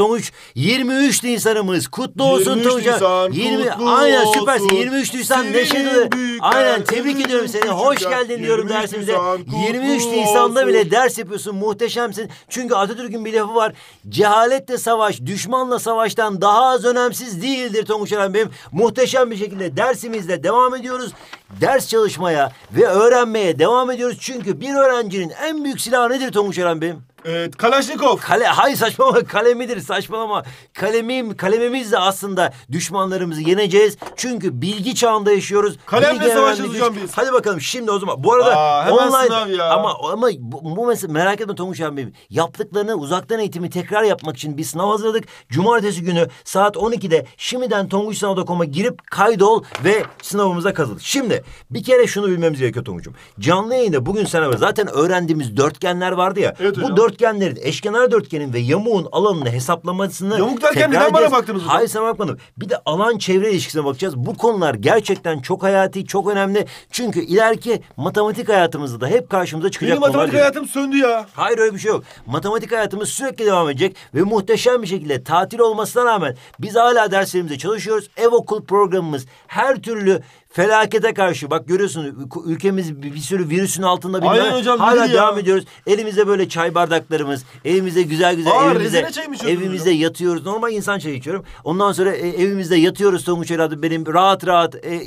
Tonguç 23 Nisan'ımız kutlu olsun 23 Tonguç. Nisan, 20 kutlu aynen süpersin. 23 Nisan Senin neşeli. büyükler, Aynen tebrik senin ediyorum seni. Hoş geldin diyorum dersimize. 23 Nisan'da olsun. bile ders yapıyorsun. Muhteşemsin. Çünkü Atatürk'ün bir lafı var. Cehaletle savaş, düşmanla savaştan daha az önemsiz değildir Tonguç Eren Bey'im. Muhteşem bir şekilde dersimizle devam ediyoruz. Ders çalışmaya ve öğrenmeye devam ediyoruz. Çünkü bir öğrencinin en büyük silahı nedir Tonguç Eren Bey'im? Ee, Kalaşnikov. Kale, hayır saçmalama kalemidir saçmalama. Kalemim, kalemimizle aslında düşmanlarımızı yeneceğiz. Çünkü bilgi çağında yaşıyoruz. Kalemle Bilgi savaşacağız hocam biz. Hadi bakalım şimdi o zaman. Bu arada Aa, hemen online sınav ya. ama ama bu, bu mesela merak etme Tonguç abim. Yaptıklarını uzaktan eğitimi tekrar yapmak için bir sınav hazırladık. Cumartesi günü saat 12'de şimdiden tonguçsınav.com'a girip kaydol ve sınavımıza katıl. Şimdi bir kere şunu bilmemiz gerekiyor Tonguç'um. Canlı yayında bugün sana zaten öğrendiğimiz dörtgenler vardı ya. Evet hocam. dört dörtgenlerin, eşkenar dörtgenin ve yamuğun alanını hesaplamasını... Yamuk derken neden bana baktınız? Hayır sana bakmadım. Bir de alan çevre ilişkisine bakacağız. Bu konular gerçekten çok hayati, çok önemli. Çünkü ileriki matematik hayatımızda da hep karşımıza çıkacak Benim matematik hayatım söndü ya. Hayır öyle bir şey yok. Matematik hayatımız sürekli devam edecek ve muhteşem bir şekilde tatil olmasına rağmen biz hala derslerimize çalışıyoruz. Ev okul programımız her türlü Felakete karşı bak görüyorsunuz ülkemiz bir, bir sürü virüsün altında bilmem. Aynen hocam. Hala ya. devam ediyoruz. Elimizde böyle çay bardaklarımız. Elimizde güzel güzel Aa, evimizde, evimizde hocam. yatıyoruz. Normal insan çayı içiyorum. Ondan sonra e, evimizde yatıyoruz Tonguç herhalde benim rahat rahat e, e,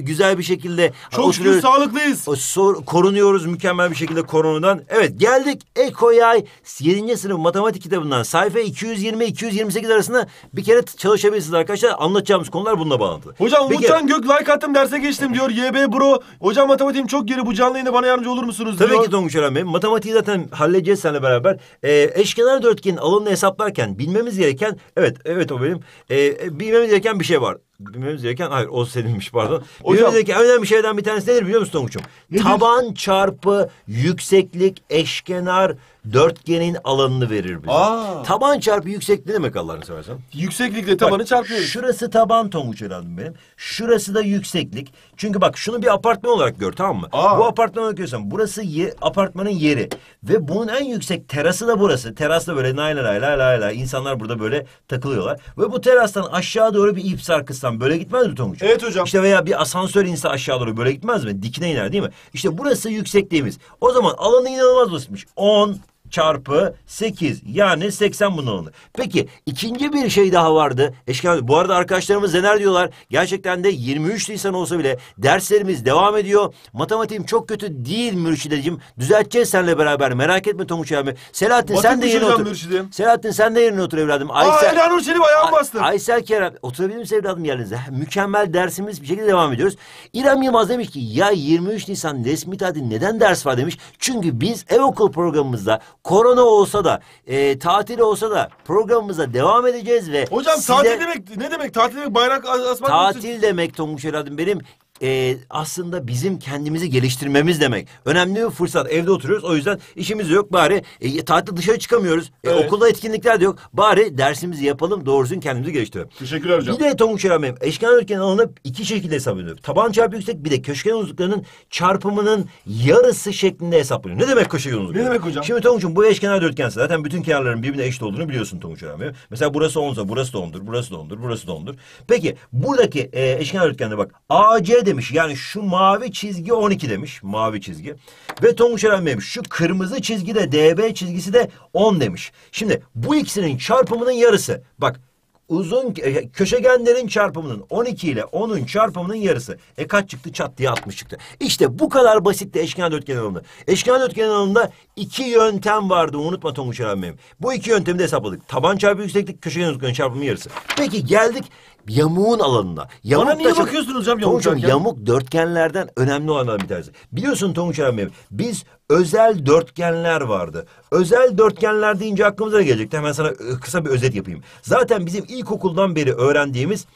güzel bir şekilde Çok oturuyoruz. sağlıklıyız. O, sor, korunuyoruz mükemmel bir şekilde koronadan. Evet geldik Ekoyay 7. sınıf matematik kitabından sayfa 220-228 arasında bir kere çalışabilirsiniz arkadaşlar. Anlatacağımız konular bununla bağlantılı. Hocam Peki, Umutcan Gök like attım derse geçtim diyor YB bro. Hocam matematiğim çok geri bu canlı yayında bana yardımcı olur musunuz Tabii diyor. ki Tonguç Eren Bey. Matematiği zaten halledeceğiz seninle beraber. Ee, eşkenar dörtgenin alanını hesaplarken bilmemiz gereken... Evet, evet o benim. Ee, bilmemiz gereken bir şey var. Bilmemiz gereken... Hayır o seninmiş pardon. Hocam- Bilmemiz gereken en önemli şeyden bir tanesi nedir biliyor musun Tonguç'um? Taban çarpı yükseklik eşkenar dörtgenin alanını verir bize. Aa. Taban çarpı yükseklik demek Allah'ını seversen? Yükseklikle tabanı Bak, çarpıyoruz. Şurası taban Tonguç herhalde benim. Şurası da yükseklik. Çünkü bak şunu bir apartman olarak gör tamam mı? Aa. Bu apartmanı okuyorsan burası ye, apartmanın yeri. Ve bunun en yüksek terası da burası. Teras da böyle nayla nayla nayla nay nay. burada böyle takılıyorlar. Ve bu terastan aşağı doğru bir ip sarkıstan böyle gitmez mi Tonguç? Evet hocam. İşte veya bir asansör inse aşağı doğru böyle gitmez mi? Dikine iner değil mi? İşte burası yüksekliğimiz. O zaman alanı inanılmaz basitmiş. 10, çarpı 8 yani 80 bunun alınır. Peki ikinci bir şey daha vardı. Eşken, bu arada arkadaşlarımız neler diyorlar? Gerçekten de 23 Nisan olsa bile derslerimiz devam ediyor. Matematiğim çok kötü değil Mürşideciğim. Düzelteceğiz seninle beraber merak etme Tomuç abi. Selahattin Batı sen de yerine otur. Mürşidim. Selahattin sen de yerine otur evladım. Aysel... Aa Elhan Hüseyin'im ayağımı bastın. Aysel Kerem oturabilir misin evladım yerinize? Mükemmel dersimiz bir şekilde devam ediyoruz. İrem Yılmaz demiş ki ya 23 Nisan resmi tatil neden ders var demiş. Çünkü biz ev okul programımızda korona olsa da, e, tatil olsa da programımıza devam edeceğiz ve Hocam size- tatil demek ne demek? Tatil demek bayrak as- asmak tatil demek Tonguç Evladım benim e, aslında bizim kendimizi geliştirmemiz demek. Önemli bir fırsat. Evde oturuyoruz. O yüzden işimiz yok. Bari e, tatilde dışarı çıkamıyoruz. E, evet. okulda etkinlikler de yok. Bari dersimizi yapalım. Doğrusun kendimizi geliştirelim. Teşekkürler hocam. Bir de Tonguç Şeram Bey'im. Eşkenar üçgen alanı iki şekilde hesaplanıyor. Taban çarpı yüksek bir de köşegen uzunluklarının çarpımının yarısı şeklinde hesaplanıyor. Ne demek köşegen uzunluğu? Ne demek hocam? Şimdi Tonguç'um bu eşkenar dörtgense zaten bütün kenarların birbirine eşit olduğunu biliyorsun Tonguç Şeram Mesela burası onsa burası da ondur, burası da ondur, burası da ondur. Peki buradaki e, eşkenar dörtgende bak AC demiş. Yani şu mavi çizgi 12 demiş. Mavi çizgi. Ve Tonguç Eren demiş. Şu kırmızı çizgi de DB çizgisi de 10 demiş. Şimdi bu ikisinin çarpımının yarısı. Bak uzun e, köşegenlerin çarpımının 12 ile 10'un çarpımının yarısı. E kaç çıktı? Çat diye 60 çıktı. İşte bu kadar basit de eşkenar dörtgen alanında. Eşkenar dörtgen alanında iki yöntem vardı. Unutma Tonguç Eren Bu iki yöntemi de hesapladık. Taban çarpı yükseklik, köşegen uzunluğunun çarpımının yarısı. Peki geldik Yamuğun alanına. Yamuk Bana niye çok, bakıyorsunuz canım yamuk Tonguç, yamuk dörtgenlerden önemli olanlar bir tanesi. Biliyorsun Tonguç abim biz özel dörtgenler vardı. Özel dörtgenler deyince aklımıza gelecek. gelecekti? Hemen sana e, kısa bir özet yapayım. Zaten bizim ilkokuldan beri öğrendiğimiz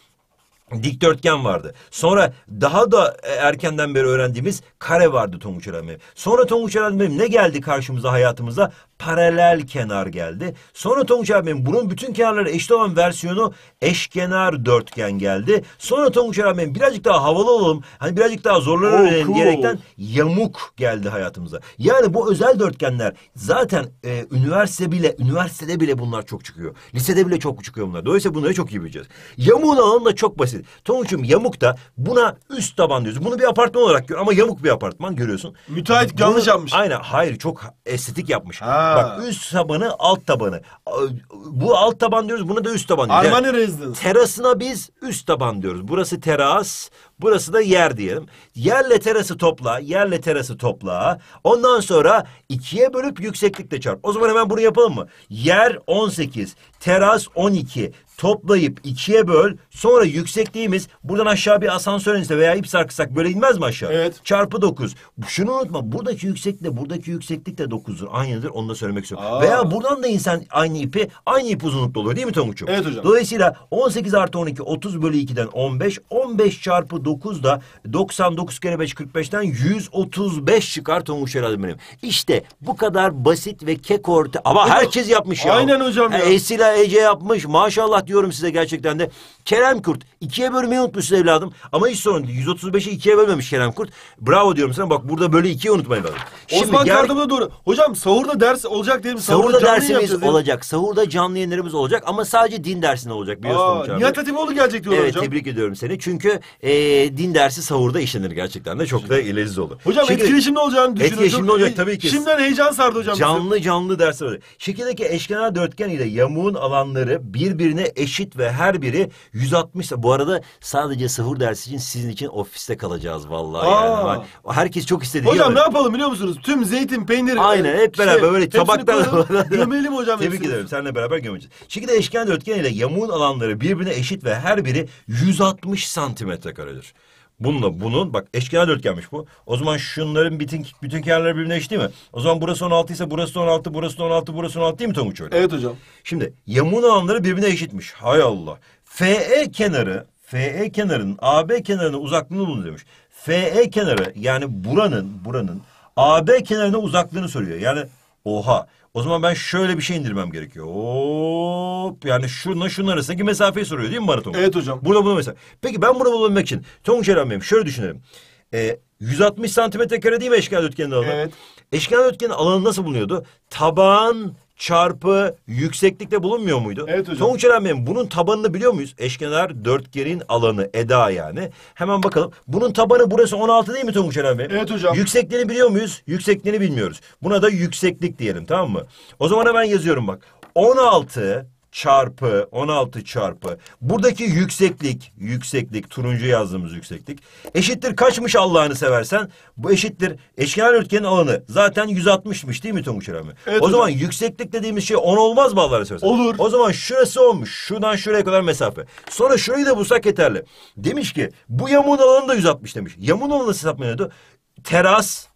dikdörtgen vardı. Sonra daha da erkenden beri öğrendiğimiz kare vardı tonguç öğrenmeye. Sonra tonguç öğrenmeye ne geldi karşımıza hayatımıza? Paralel kenar geldi. Sonra tonguç öğrenmeye bunun bütün kenarları eşit olan versiyonu eşkenar dörtgen geldi. Sonra tonguç öğrenmeye birazcık daha havalı olalım. Hani birazcık daha zorlara oh, cool. diyerekten yamuk geldi hayatımıza. Yani bu özel dörtgenler zaten e, üniversite bile üniversitede bile bunlar çok çıkıyor. Lisede bile çok çıkıyor bunlar. Dolayısıyla bunları çok iyi bileceğiz. Yamuğun alanı da çok basit bahsedeyim. Tonguç'um yamuk da buna üst taban diyorsun. Bunu bir apartman olarak gör ama yamuk bir apartman görüyorsun. Müteahhit Bunu- yanlış yapmış. Aynen hayır çok estetik yapmış. Ha. Bak üst tabanı alt tabanı. Bu alt taban diyoruz buna da üst taban diyoruz. Yani Armani Residence. terasına biz üst taban diyoruz. Burası teras, Burası da yer diyelim. Yerle terası topla, yerle terası topla. Ondan sonra ikiye bölüp yükseklikle çarp. O zaman hemen bunu yapalım mı? Yer 18, teras 12. Toplayıp ikiye böl. Sonra yüksekliğimiz buradan aşağı bir asansör veya ip sarkısak böyle inmez mi aşağı? Evet. Çarpı 9. Şunu unutma buradaki yükseklikle buradaki yükseklik de 9'dur. Aynıdır onu da söylemek istiyorum. Aa. Veya buradan da insan aynı ipi aynı ip uzunlukta oluyor değil mi Tonguç'um? Evet hocam. Dolayısıyla 18 artı 12 30 bölü 2'den 15. 15 çarpı 9 da 99 kere 5 45'ten 135 çıkar Tonguç herhalde benim. İşte bu kadar basit ve kekorte. ama herkes yapmış ya. Aynen hocam ya. E, Esila Ece yapmış maşallah diyorum size gerçekten de. Kerem Kurt. ikiye bölmeyi unutmuşsun evladım. Ama hiç sorun değil. 135'i ikiye bölmemiş Kerem Kurt. Bravo diyorum sana. Bak burada böyle ikiye unutmayın evladım. Şimdi Osman gel... Kardım'da doğru. Hocam sahurda ders olacak diyelim. Sahurda, sahurda dersimiz olacak. Sahurda canlı yayınlarımız olacak. Ama sadece din dersinde olacak. Biliyorsun Aa, Nihat Hatipoğlu gelecek diyorlar evet, hocam. Evet tebrik ediyorum seni. Çünkü e, din dersi sahurda işlenir gerçekten de. Çok da ileriz olur. Hocam Şimdi, etkileşimde olacağını düşünüyorum. Etkileşimde olacak tabii ki. Şimdiden heyecan sardı hocam. Canlı bizim. canlı dersi olacak. Şekildeki eşkenar dörtgen ile yamuğun alanları birbirine eşit ve her biri 160 bu arada sadece sıfır dersi için sizin için ofiste kalacağız vallahi Aa. yani. Herkes çok istedi. Hocam ne yapalım biliyor musunuz? Tüm zeytin, peyniri... E, Aynen hep şey, beraber böyle tabakta Gömelim hocam. Tebrik hepsini. ederim. Seninle beraber gömeceğiz. Şekilde eşkenar dörtgen ile yamuğun alanları birbirine eşit ve her biri 160 santimetre karedir. Bununla bunun bak eşkenar dörtgenmiş bu. O zaman şunların bütün bütün kenarları birbirine eşit değil mi? O zaman burası 16 ise burası 16, burası 16, burası 16 değil mi Tonguç öyle? Evet hocam. Şimdi yamuğun alanları birbirine eşitmiş. Hay Allah. FE kenarı FE kenarının AB kenarına uzaklığını bulun demiş. FE kenarı yani buranın buranın AB kenarına uzaklığını soruyor. Yani oha o zaman ben şöyle bir şey indirmem gerekiyor. Hop yani şununla şunun arasındaki mesafeyi soruyor değil mi bana Evet hocam. Burada bunu mesela. Peki ben burada bulabilmek için Tonguç Eren şöyle düşünelim. Ee, 160 santimetre kare değil mi eşkenar üçgenin alanı? Evet. Eşkenar üçgenin alanı nasıl bulunuyordu? Tabağın çarpı yükseklikte bulunmuyor muydu? Evet hocam. Sonuç Bey'im bunun tabanını biliyor muyuz? Eşkenar dörtgenin alanı eda yani. Hemen bakalım. Bunun tabanı burası 16 değil mi Tonguç Eren Evet hocam. Yüksekliğini biliyor muyuz? Yüksekliğini bilmiyoruz. Buna da yükseklik diyelim tamam mı? O zaman hemen yazıyorum bak. 16 çarpı 16 çarpı buradaki yükseklik yükseklik turuncu yazdığımız yükseklik eşittir kaçmış Allah'ını seversen bu eşittir eşkenar üçgenin alanı zaten 160'mış değil mi Tonguç abi? Evet, o hocam. zaman yükseklik dediğimiz şey 10 olmaz mı Allah'ını seversen? Olur. O zaman şurası olmuş şuradan şuraya kadar mesafe sonra şurayı da bulsak yeterli. Demiş ki bu yamuğun alanı da 160 demiş. Yamuğun alanı nasıl hesaplanıyordu? Teras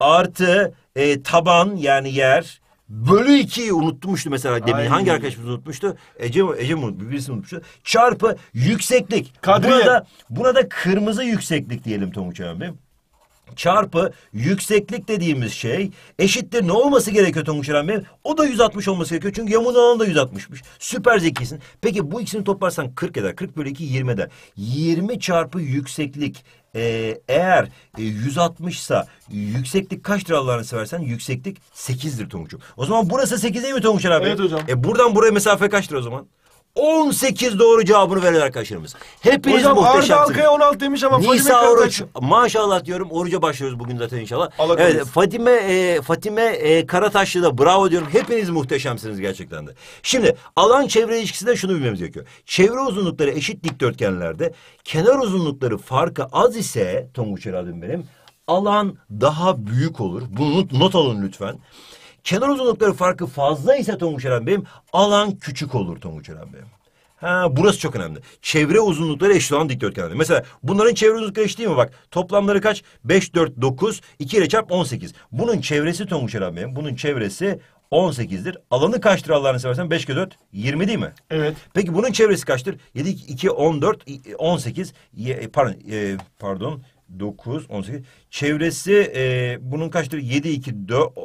artı e, taban yani yer Bölü 2'yi unutmuştu mesela demin. Aynen. Hangi arkadaşımız unutmuştu? Ece, Ece mi? Birisi unutmuştu. Çarpı yükseklik. Kadriye. Buna da, buna da kırmızı yükseklik diyelim Tonguç abi. Çarpı yükseklik dediğimiz şey eşittir ne olması gerekiyor Tonguç abi? O da 160 olması gerekiyor. Çünkü yamuğun alanı da 160'mış. Süper zekisin. Peki bu ikisini toplarsan 40 eder. 40 bölü 2 20 eder. 20 çarpı yükseklik ee, eğer e, 160 ise yükseklik kaç lira Allah'ını seversen yükseklik 8'dir Tonguç'um. O zaman burası 8 değil mi Tonguç abi? Evet hocam. E buradan buraya mesafe kaçtır o zaman? 18 doğru cevabını veriyor arkadaşlarımız. Hepiniz Hocam Arda Alkaya 16 demiş ama Fadime Nisa Oruç Karataş- maşallah diyorum. Oruca başlıyoruz bugün zaten inşallah. Allah Evet, etsin. Fatime e, Fatime e, Karataşlı da bravo diyorum. Hepiniz muhteşemsiniz gerçekten de. Şimdi alan çevre ilişkisinde şunu bilmemiz gerekiyor. Çevre uzunlukları eşit dikdörtgenlerde kenar uzunlukları farkı az ise Tonguç abim benim alan daha büyük olur. Bunu not alın lütfen kenar uzunlukları farkı fazla ise Tonguç Eren Bey'im alan küçük olur Tonguç Eren Bey'im. Ha, burası çok önemli. Çevre uzunlukları eşit olan dikdörtgenler. Mesela bunların çevre uzunlukları eşit değil mi? Bak toplamları kaç? 5, 4, 9, 2 ile çarp 18. Bunun çevresi Tonguç Eren Bey'im. Bunun çevresi 18'dir. Alanı kaçtır Allah'ını seversen? 5 kere 4, 20 değil mi? Evet. Peki bunun çevresi kaçtır? 7, 2, 14, 18, pardon, e, pardon 9, 18. Çevresi e, bunun kaçtır? 7, 2, 4,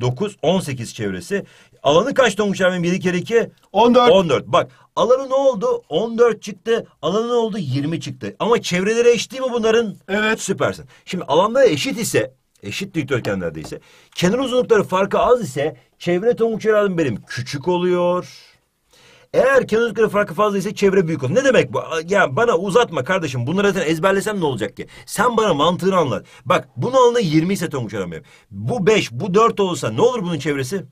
e, 9, 18 çevresi. Alanı kaç Tonguç abim? 7 kere 2? 14. 14. Bak alanı ne oldu? 14 çıktı. Alanı ne oldu? 20 çıktı. Ama çevreleri eşit değil mi bunların? Evet. Süpersin. Şimdi alanları eşit ise eşit dikdörtgenlerde ise kenar uzunlukları farkı az ise çevre Tonguç abim benim küçük oluyor. Eğer kenar uzunlukları farkı fazla ise çevre büyük olur. Ne demek bu? Ya bana uzatma kardeşim. Bunları zaten ezberlesem ne olacak ki? Sen bana mantığını anlat. Bak bunu alına 20 ise Tonguç aramıyorum. Bu 5, bu 4 olsa ne olur bunun çevresi?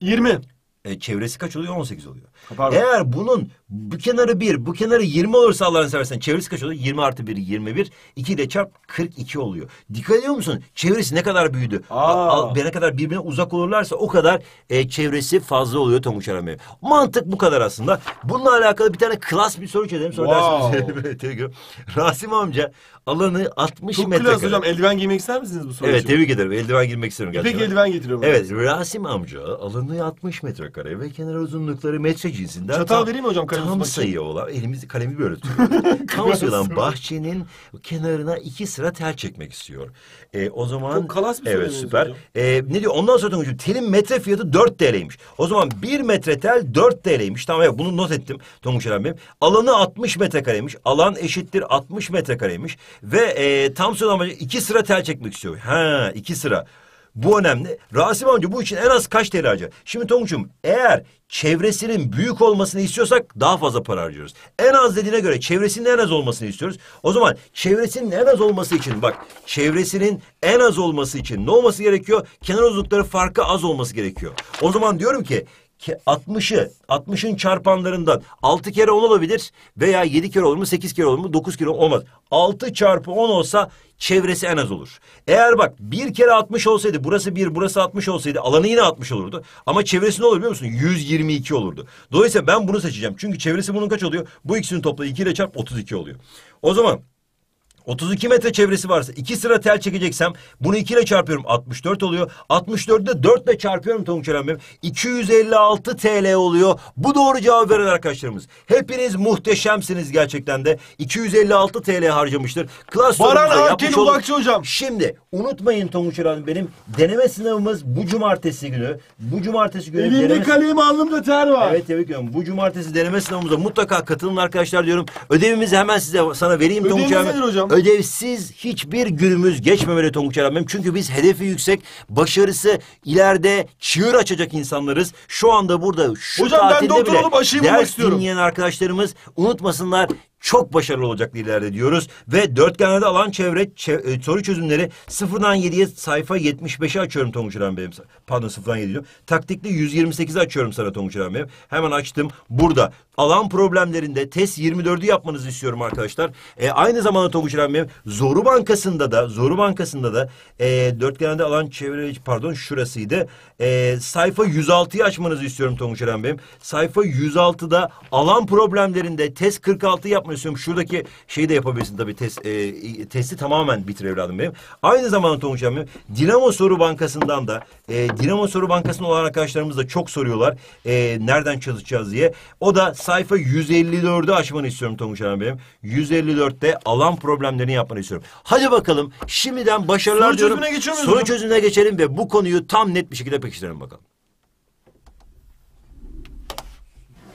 20 e, çevresi kaç oluyor? 18 oluyor. Pardon. Eğer bunun bu kenarı 1, bu kenarı 20 olursa Allah'ını seversen çevresi kaç oluyor? 20 artı 1, 21. 2 ile çarp 42 oluyor. Dikkat ediyor musun? Çevresi ne kadar büyüdü? Aa. ne kadar birbirine uzak olurlarsa o kadar e, çevresi fazla oluyor Tonguç Aramaya. Mantık bu kadar aslında. Bununla alakalı bir tane klas bir soru çözelim. Sonra wow. dersimizi. Rasim amca Alanı 60 Çok metrekare. Çok hocam. Eldiven giymek ister misiniz bu soruyu? Evet tebrik ederim. Eldiven giymek isterim gerçekten. Peki eldiven getiriyorum. Evet Rasim amca alanı 60 metrekare ve kenar uzunlukları metre cinsinden. Çatal tam, vereyim mi hocam? Tam sayı için? olan elimizi kalemi böyle tutuyor. tam sayı olan bahçenin kenarına iki sıra tel çekmek istiyor. E, o zaman... Çok kalas bir Evet süper. Hocam. E, ne diyor? Ondan sonra hocam telin metre fiyatı 4 TL'ymiş. O zaman bir metre tel 4 TL'ymiş. Tamam evet bunu not ettim Tonguç Eren Alanı 60 metrekareymiş. Alan eşittir 60 metrekareymiş. Ve e, Thompson amca iki sıra tel çekmek istiyor. Ha iki sıra. Bu önemli. Rasim amca bu için en az kaç tel harcar? Şimdi Tonguç'um eğer çevresinin büyük olmasını istiyorsak daha fazla para harcıyoruz. En az dediğine göre çevresinin en az olmasını istiyoruz. O zaman çevresinin en az olması için bak çevresinin en az olması için ne olması gerekiyor? Kenar uzunlukları farkı az olması gerekiyor. O zaman diyorum ki 60'ı 60'ın çarpanlarından 6 kere 10 olabilir veya 7 kere olur mu 8 kere olur mu 9 kere olmaz. 6 çarpı 10 olsa çevresi en az olur. Eğer bak bir kere 60 olsaydı burası 1 burası 60 olsaydı alanı yine 60 olurdu. Ama çevresi ne olur biliyor musun? 122 olurdu. Dolayısıyla ben bunu seçeceğim. Çünkü çevresi bunun kaç oluyor? Bu ikisinin topla 2 ile çarp 32 oluyor. O zaman 32 metre çevresi varsa iki sıra tel çekeceksem bunu 2 ile çarpıyorum 64 oluyor. 64'ü de 4 ile çarpıyorum Tonguç Eren 256 TL oluyor. Bu doğru cevap veren arkadaşlarımız. Hepiniz muhteşemsiniz gerçekten de. 256 TL harcamıştır. Klas Baran sorumuza Ulakçı hocam. Şimdi unutmayın Tonguç Eren benim deneme sınavımız bu cumartesi günü. Bu cumartesi günü Elimde deneme aldım da ter var. Evet tebrik ediyorum. Bu cumartesi deneme sınavımıza mutlaka katılın arkadaşlar diyorum. Ödevimizi hemen size sana vereyim Ödevimiz Tonguç Eren. nedir hocam? ödevsiz hiçbir günümüz geçmemeli Tonguç Erhan'ım. Çünkü biz hedefi yüksek, başarısı ileride çığır açacak insanlarız. Şu anda burada şu Hocam, ben tatilde bile oturalım, ders dinleyen arkadaşlarımız unutmasınlar çok başarılı olacak ileride diyoruz. Ve dörtgenlerde alan çevre, çevre soru çözümleri sıfırdan yediye sayfa 75'e açıyorum Tonguç İlhan Bey'im. Pardon sıfırdan yedi diyorum. Taktikli 128'e açıyorum sana Tonguç İlhan Bey'im. Hemen açtım. Burada alan problemlerinde test 24'ü yapmanızı istiyorum arkadaşlar. E, aynı zamanda Tonguç İlhan Bey'im Zoru Bankası'nda da Zoru Bankası'nda da e, dörtgenlerde alan çevre pardon şurasıydı. E, sayfa 106'yı açmanızı istiyorum Tonguç İlhan Bey'im. Sayfa 106'da alan problemlerinde test 46 yapmanızı yapmanı istiyorum. Şuradaki şeyi de yapabilirsin tabii. Test, e, testi tamamen bitir evladım benim. Aynı zamanda Tonguç abim Dinamo Soru Bankası'ndan da e, Dinamo Soru Bankası'nda olan arkadaşlarımız da çok soruyorlar. E, nereden çalışacağız diye. O da sayfa 154'ü açmanı istiyorum Tonguç abim benim. 154'te alan problemlerini yapmanı istiyorum. Hadi bakalım şimdiden başarılar Soru diyorum. Soru çözümüne geçelim ve bu konuyu tam net bir şekilde pekiştirelim bakalım.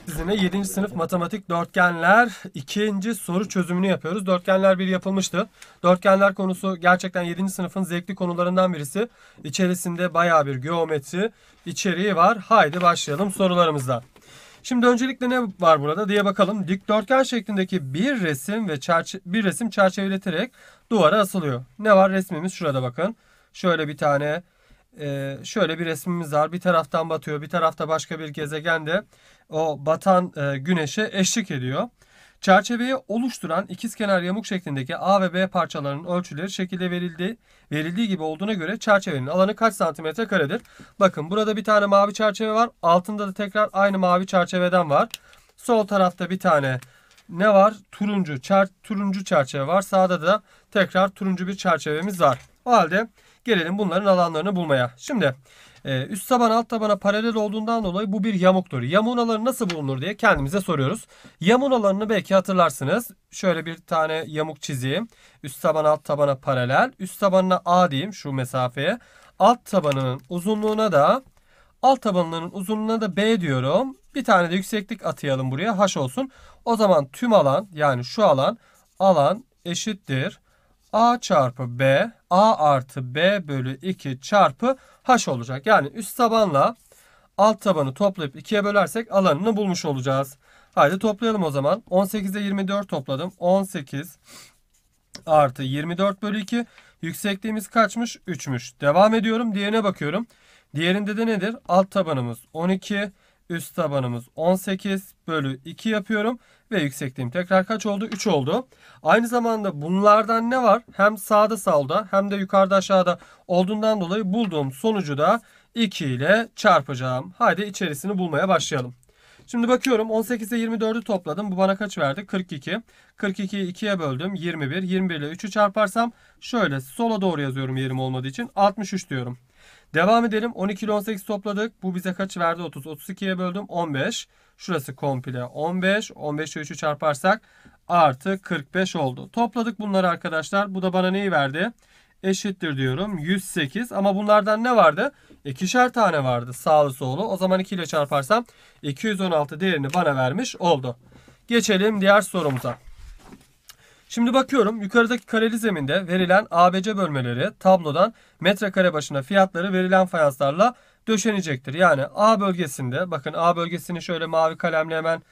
bizimle 7. sınıf matematik dörtgenler ikinci soru çözümünü yapıyoruz. Dörtgenler bir yapılmıştı. Dörtgenler konusu gerçekten 7. sınıfın zevkli konularından birisi. İçerisinde baya bir geometri içeriği var. Haydi başlayalım sorularımızla. Şimdi öncelikle ne var burada diye bakalım. Dikdörtgen şeklindeki bir resim ve çerçe bir resim çerçeveleterek duvara asılıyor. Ne var resmimiz şurada bakın. Şöyle bir tane e, şöyle bir resmimiz var. Bir taraftan batıyor, bir tarafta başka bir gezegen de o batan e, güneşe eşlik ediyor. Çerçeveyi oluşturan ikizkenar yamuk şeklindeki A ve B parçalarının ölçüleri şekilde verildi. Verildiği gibi olduğuna göre çerçevenin alanı kaç santimetre karedir? Bakın burada bir tane mavi çerçeve var. Altında da tekrar aynı mavi çerçeveden var. Sol tarafta bir tane ne var? Turuncu, çer, turuncu çerçeve var. Sağda da tekrar turuncu bir çerçevemiz var. O halde Gelelim bunların alanlarını bulmaya. Şimdi e, üst taban alt tabana paralel olduğundan dolayı bu bir yamuktur. Yamuğun alanı nasıl bulunur diye kendimize soruyoruz. Yamuğun alanını belki hatırlarsınız. Şöyle bir tane yamuk çizeyim. Üst taban alt tabana paralel. Üst tabanına A diyeyim şu mesafeye. Alt tabanının uzunluğuna da alt tabanının uzunluğuna da B diyorum. Bir tane de yükseklik atayalım buraya H olsun. O zaman tüm alan yani şu alan alan eşittir. A çarpı B a artı b bölü 2 çarpı h olacak. Yani üst tabanla alt tabanı toplayıp 2'ye bölersek alanını bulmuş olacağız. Haydi toplayalım o zaman. 18'de 24 topladım. 18 artı 24 bölü 2. Yüksekliğimiz kaçmış? 3'müş. Devam ediyorum. Diğerine bakıyorum. Diğerinde de nedir? Alt tabanımız 12, üst tabanımız 18 bölü 2 yapıyorum ve yüksekliğim tekrar kaç oldu? 3 oldu. Aynı zamanda bunlardan ne var? Hem sağda solda hem de yukarıda aşağıda olduğundan dolayı bulduğum sonucu da 2 ile çarpacağım. Haydi içerisini bulmaya başlayalım. Şimdi bakıyorum 18'e 24'ü topladım. Bu bana kaç verdi? 42. 42'yi 2'ye böldüm. 21. 21 ile 3'ü çarparsam şöyle sola doğru yazıyorum yerim olmadığı için. 63 diyorum. Devam edelim. 12 ile 18 topladık. Bu bize kaç verdi? 30. 32'ye böldüm. 15. Şurası komple 15. 15 ile 3'ü çarparsak artı 45 oldu. Topladık bunları arkadaşlar. Bu da bana neyi verdi? Eşittir diyorum. 108 ama bunlardan ne vardı? İkişer tane vardı sağlı solu. O zaman 2 ile çarparsam 216 değerini bana vermiş oldu. Geçelim diğer sorumuza. Şimdi bakıyorum yukarıdaki kareli zeminde verilen ABC bölmeleri tablodan metrekare başına fiyatları verilen fayanslarla döşenecektir. Yani A bölgesinde bakın A bölgesini şöyle mavi kalemle hemen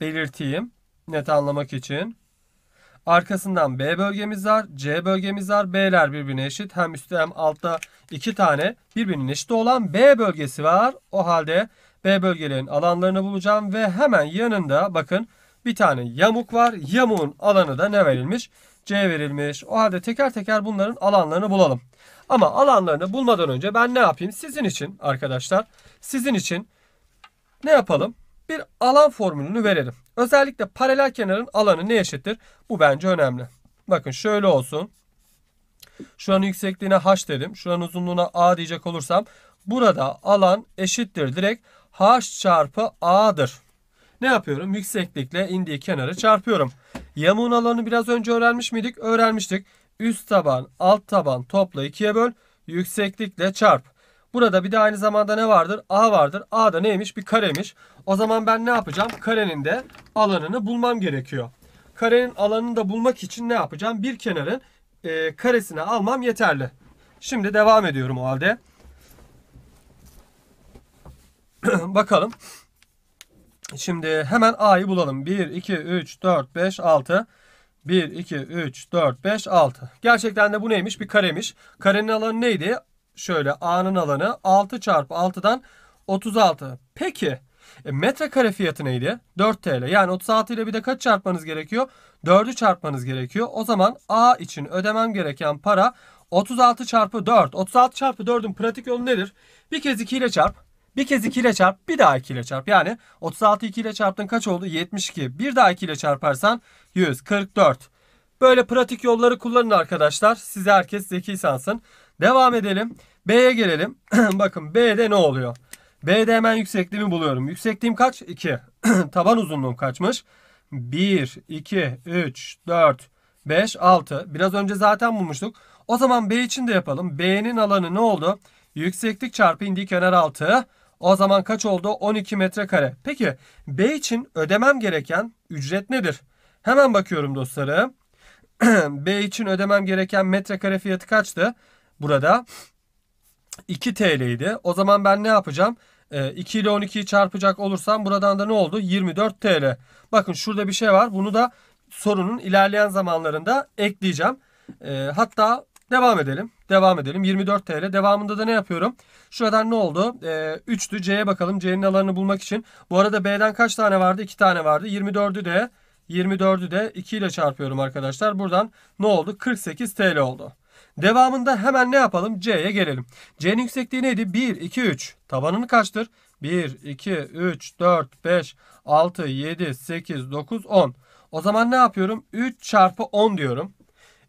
belirteyim net anlamak için. Arkasından B bölgemiz var. C bölgemiz var. B'ler birbirine eşit. Hem üstte hem altta iki tane birbirinin eşit olan B bölgesi var. O halde B bölgelerin alanlarını bulacağım ve hemen yanında bakın bir tane yamuk var. Yamuğun alanı da ne verilmiş? C verilmiş. O halde teker teker bunların alanlarını bulalım. Ama alanlarını bulmadan önce ben ne yapayım? Sizin için arkadaşlar, sizin için ne yapalım? Bir alan formülünü verelim. Özellikle paralel kenarın alanı ne eşittir? Bu bence önemli. Bakın şöyle olsun. Şuranın yüksekliğine h dedim. Şuranın uzunluğuna a diyecek olursam burada alan eşittir direkt h çarpı a'dır ne yapıyorum? Yükseklikle indiği kenarı çarpıyorum. Yamuğun alanı biraz önce öğrenmiş miydik? Öğrenmiştik. Üst taban, alt taban topla ikiye böl. Yükseklikle çarp. Burada bir de aynı zamanda ne vardır? A vardır. A da neymiş? Bir karemiş. O zaman ben ne yapacağım? Karenin de alanını bulmam gerekiyor. Karenin alanını da bulmak için ne yapacağım? Bir kenarın e, karesini almam yeterli. Şimdi devam ediyorum o halde. Bakalım. Şimdi hemen A'yı bulalım. 1, 2, 3, 4, 5, 6. 1, 2, 3, 4, 5, 6. Gerçekten de bu neymiş? Bir karemiş. Karenin alanı neydi? Şöyle A'nın alanı 6 çarpı 6'dan 36. Peki e, metrekare fiyatı neydi? 4 TL. Yani 36 ile bir de kaç çarpmanız gerekiyor? 4'ü çarpmanız gerekiyor. O zaman A için ödemem gereken para 36 çarpı 4. 36 çarpı 4'ün pratik yolu nedir? Bir kez 2 ile çarp. Bir kez 2 ile çarp bir daha 2 ile çarp. Yani 36 2 ile çarptın kaç oldu? 72. Bir daha 2 ile çarparsan 144. Böyle pratik yolları kullanın arkadaşlar. Size herkes zeki sansın. Devam edelim. B'ye gelelim. Bakın B'de ne oluyor? B'de hemen yüksekliğimi buluyorum. Yüksekliğim kaç? 2. Taban uzunluğum kaçmış? 1, 2, 3, 4, 5, 6. Biraz önce zaten bulmuştuk. O zaman B için de yapalım. B'nin alanı ne oldu? Yükseklik çarpı indiği kenar 6. O zaman kaç oldu? 12 metrekare. Peki B için ödemem gereken ücret nedir? Hemen bakıyorum dostlarım. B için ödemem gereken metrekare fiyatı kaçtı? Burada 2 TL idi. O zaman ben ne yapacağım? 2 ee, ile 12'yi çarpacak olursam buradan da ne oldu? 24 TL. Bakın şurada bir şey var. Bunu da sorunun ilerleyen zamanlarında ekleyeceğim. Ee, hatta Devam edelim. Devam edelim. 24 TL. Devamında da ne yapıyorum? Şuradan ne oldu? E, ee, 3'tü. C'ye bakalım. C'nin alanını bulmak için. Bu arada B'den kaç tane vardı? 2 tane vardı. 24'ü de 24'ü de 2 ile çarpıyorum arkadaşlar. Buradan ne oldu? 48 TL oldu. Devamında hemen ne yapalım? C'ye gelelim. C'nin yüksekliği neydi? 1, 2, 3. Tabanını kaçtır? 1, 2, 3, 4, 5, 6, 7, 8, 9, 10. O zaman ne yapıyorum? 3 çarpı 10 diyorum.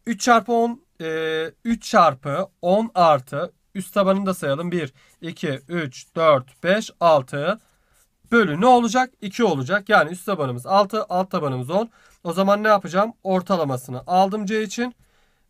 3 çarpı 10 e, ee, 3 çarpı 10 artı üst tabanını da sayalım. 1, 2, 3, 4, 5, 6 bölü ne olacak? 2 olacak. Yani üst tabanımız 6, alt tabanımız 10. O zaman ne yapacağım? Ortalamasını aldım C için.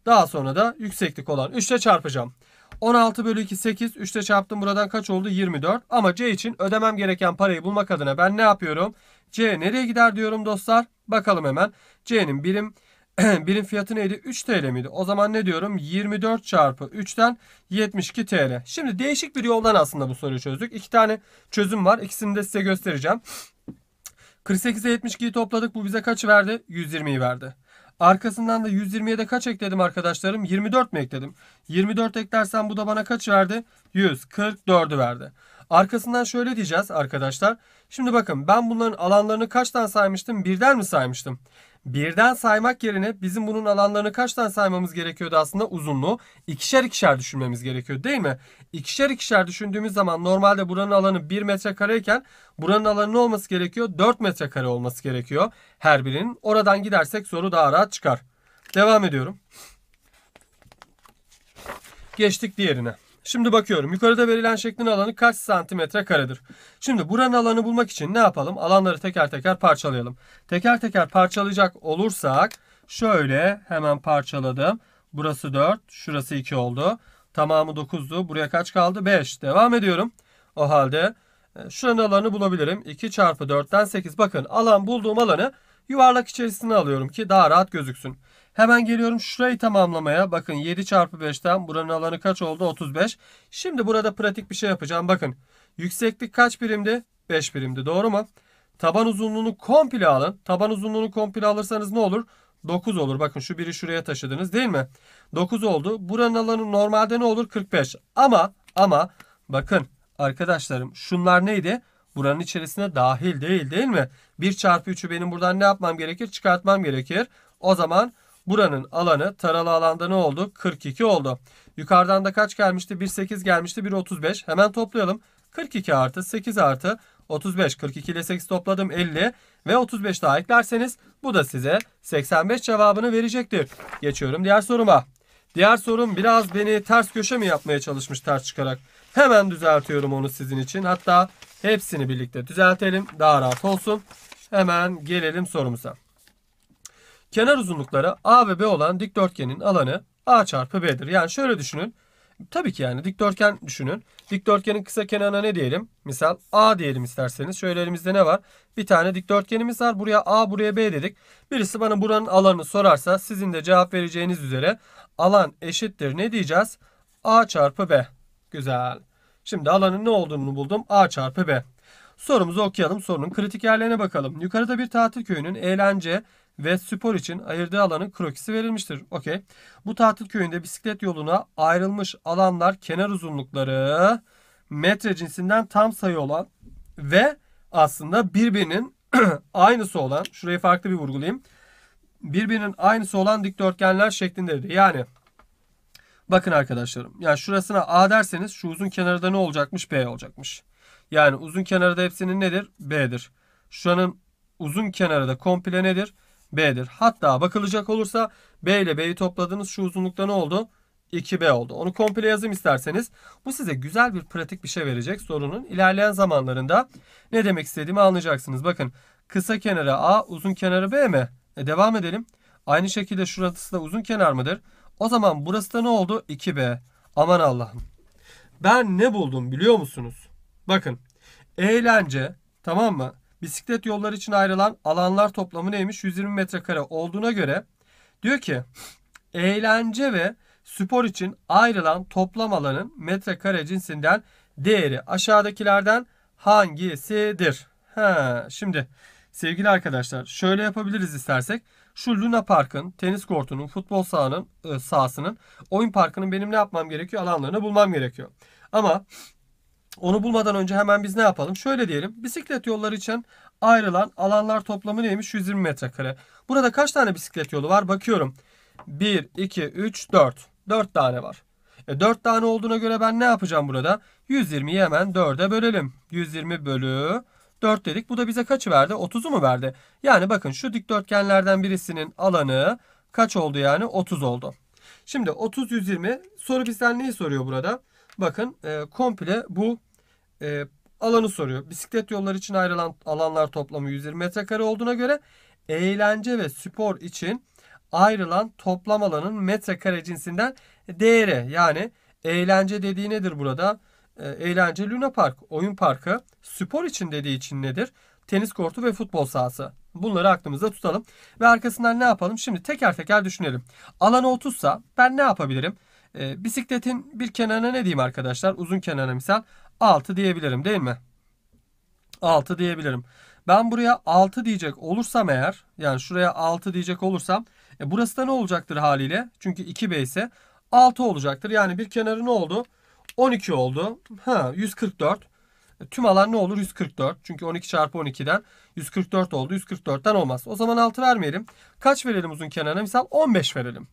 Daha sonra da yükseklik olan 3 ile çarpacağım. 16 bölü 2 8. 3 ile çarptım. Buradan kaç oldu? 24. Ama C için ödemem gereken parayı bulmak adına ben ne yapıyorum? C nereye gider diyorum dostlar. Bakalım hemen. C'nin birim birim fiyatı neydi? 3 TL miydi? O zaman ne diyorum? 24 çarpı 3'ten 72 TL. Şimdi değişik bir yoldan aslında bu soruyu çözdük. İki tane çözüm var. İkisini de size göstereceğim. 48'e 72'yi topladık. Bu bize kaç verdi? 120'yi verdi. Arkasından da 120'ye de kaç ekledim arkadaşlarım? 24 mi ekledim? 24 eklersen bu da bana kaç verdi? 144'ü verdi. Arkasından şöyle diyeceğiz arkadaşlar. Şimdi bakın ben bunların alanlarını kaçtan saymıştım? Birden mi saymıştım? birden saymak yerine bizim bunun alanlarını kaçtan saymamız gerekiyordu aslında uzunluğu? ikişer ikişer düşünmemiz gerekiyor değil mi? İkişer ikişer düşündüğümüz zaman normalde buranın alanı 1 metrekareyken buranın alanı ne olması gerekiyor? 4 metrekare olması gerekiyor her birinin. Oradan gidersek soru daha rahat çıkar. Devam ediyorum. Geçtik diğerine. Şimdi bakıyorum yukarıda verilen şeklin alanı kaç santimetre karedir? Şimdi buranın alanı bulmak için ne yapalım? Alanları teker teker parçalayalım. Teker teker parçalayacak olursak şöyle hemen parçaladım. Burası 4, şurası 2 oldu. Tamamı 9'du. Buraya kaç kaldı? 5. Devam ediyorum. O halde e, şuranın alanı bulabilirim. 2 çarpı 4'ten 8. Bakın alan bulduğum alanı yuvarlak içerisine alıyorum ki daha rahat gözüksün. Hemen geliyorum şurayı tamamlamaya. Bakın 7 çarpı 5'ten buranın alanı kaç oldu? 35. Şimdi burada pratik bir şey yapacağım. Bakın yükseklik kaç birimdi? 5 birimdi. Doğru mu? Taban uzunluğunu komple alın. Taban uzunluğunu komple alırsanız ne olur? 9 olur. Bakın şu biri şuraya taşıdınız değil mi? 9 oldu. Buranın alanı normalde ne olur? 45. Ama ama bakın arkadaşlarım şunlar neydi? Buranın içerisine dahil değil değil mi? 1 çarpı 3'ü benim buradan ne yapmam gerekir? Çıkartmam gerekir. O zaman Buranın alanı taralı alanda ne oldu? 42 oldu. Yukarıdan da kaç gelmişti? 1.8 gelmişti. 1.35. Hemen toplayalım. 42 artı 8 artı 35. 42 ile 8 topladım 50 ve 35 daha eklerseniz bu da size 85 cevabını verecektir. Geçiyorum diğer soruma. Diğer sorum biraz beni ters köşe mi yapmaya çalışmış ters çıkarak. Hemen düzeltiyorum onu sizin için. Hatta hepsini birlikte düzeltelim. Daha rahat olsun. Hemen gelelim sorumuza. Kenar uzunlukları A ve B olan dikdörtgenin alanı A çarpı B'dir. Yani şöyle düşünün. Tabii ki yani dikdörtgen düşünün. Dikdörtgenin kısa kenarına ne diyelim? Misal A diyelim isterseniz. Şöyle elimizde ne var? Bir tane dikdörtgenimiz var. Buraya A buraya B dedik. Birisi bana buranın alanını sorarsa sizin de cevap vereceğiniz üzere alan eşittir. Ne diyeceğiz? A çarpı B. Güzel. Şimdi alanın ne olduğunu buldum. A çarpı B. Sorumuzu okuyalım. Sorunun kritik yerlerine bakalım. Yukarıda bir tatil köyünün eğlence ve spor için ayırdığı alanın krokisi verilmiştir. Okey. Bu tatil köyünde bisiklet yoluna ayrılmış alanlar kenar uzunlukları metre cinsinden tam sayı olan ve aslında birbirinin aynısı olan şurayı farklı bir vurgulayayım. Birbirinin aynısı olan dikdörtgenler şeklindedir. Yani bakın arkadaşlarım. Yani şurasına A derseniz şu uzun kenarda ne olacakmış? B olacakmış. Yani uzun kenarda hepsinin nedir? B'dir. Şuranın uzun kenarı da komple nedir? B'dir. Hatta bakılacak olursa B ile B'yi topladığınız şu uzunlukta ne oldu? 2B oldu. Onu komple yazayım isterseniz. Bu size güzel bir pratik bir şey verecek sorunun. ilerleyen zamanlarında ne demek istediğimi anlayacaksınız. Bakın kısa kenara A, uzun kenara B mi? E, devam edelim. Aynı şekilde şurası da uzun kenar mıdır? O zaman burası da ne oldu? 2B. Aman Allah'ım. Ben ne buldum biliyor musunuz? Bakın. Eğlence tamam mı? bisiklet yolları için ayrılan alanlar toplamı neymiş? 120 metrekare olduğuna göre diyor ki eğlence ve spor için ayrılan toplam alanın metrekare cinsinden değeri aşağıdakilerden hangisidir? Ha, şimdi sevgili arkadaşlar şöyle yapabiliriz istersek. Şu Luna Park'ın, tenis kortunun, futbol sahanın, e, sahasının, oyun parkının benim ne yapmam gerekiyor? Alanlarını bulmam gerekiyor. Ama onu bulmadan önce hemen biz ne yapalım? Şöyle diyelim. Bisiklet yolları için ayrılan alanlar toplamı neymiş? 120 metrekare. Burada kaç tane bisiklet yolu var? Bakıyorum. 1, 2, 3, 4. 4 tane var. E 4 tane olduğuna göre ben ne yapacağım burada? 120'yi hemen 4'e bölelim. 120 bölü 4 dedik. Bu da bize kaçı verdi? 30'u mu verdi? Yani bakın şu dikdörtgenlerden birisinin alanı kaç oldu yani? 30 oldu. Şimdi 30 120 soru bizden neyi soruyor burada? Bakın e, komple bu e, alanı soruyor. Bisiklet yolları için ayrılan alanlar toplamı 120 metrekare olduğuna göre eğlence ve spor için ayrılan toplam alanın metrekare cinsinden değeri yani eğlence dediği nedir burada? Ee, eğlence Luna Park, oyun parkı. Spor için dediği için nedir? Tenis kortu ve futbol sahası. Bunları aklımızda tutalım. Ve arkasından ne yapalım? Şimdi teker teker düşünelim. Alan 30 sa ben ne yapabilirim? E, bisikletin bir kenarına ne diyeyim arkadaşlar? Uzun kenarına misal. 6 diyebilirim değil mi? 6 diyebilirim. Ben buraya 6 diyecek olursam eğer yani şuraya 6 diyecek olursam e burası da ne olacaktır haliyle? Çünkü 2B ise 6 olacaktır. Yani bir kenarı ne oldu? 12 oldu. Ha 144. E, tüm alan ne olur? 144. Çünkü 12 çarpı 12'den 144 oldu. 144'ten olmaz. O zaman 6 vermeyelim. Kaç verelim uzun kenarına? Misal 15 verelim.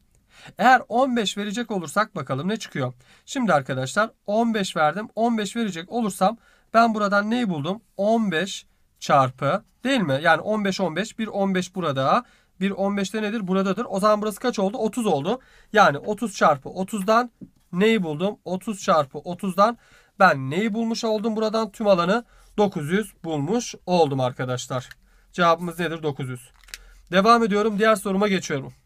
Eğer 15 verecek olursak bakalım ne çıkıyor. Şimdi arkadaşlar 15 verdim. 15 verecek olursam ben buradan neyi buldum? 15 çarpı değil mi? Yani 15 15 bir 15 burada bir 15'te nedir? Buradadır. O zaman burası kaç oldu? 30 oldu. Yani 30 çarpı 30'dan neyi buldum? 30 çarpı 30'dan ben neyi bulmuş oldum buradan? Tüm alanı 900 bulmuş oldum arkadaşlar. Cevabımız nedir? 900. Devam ediyorum. Diğer soruma geçiyorum.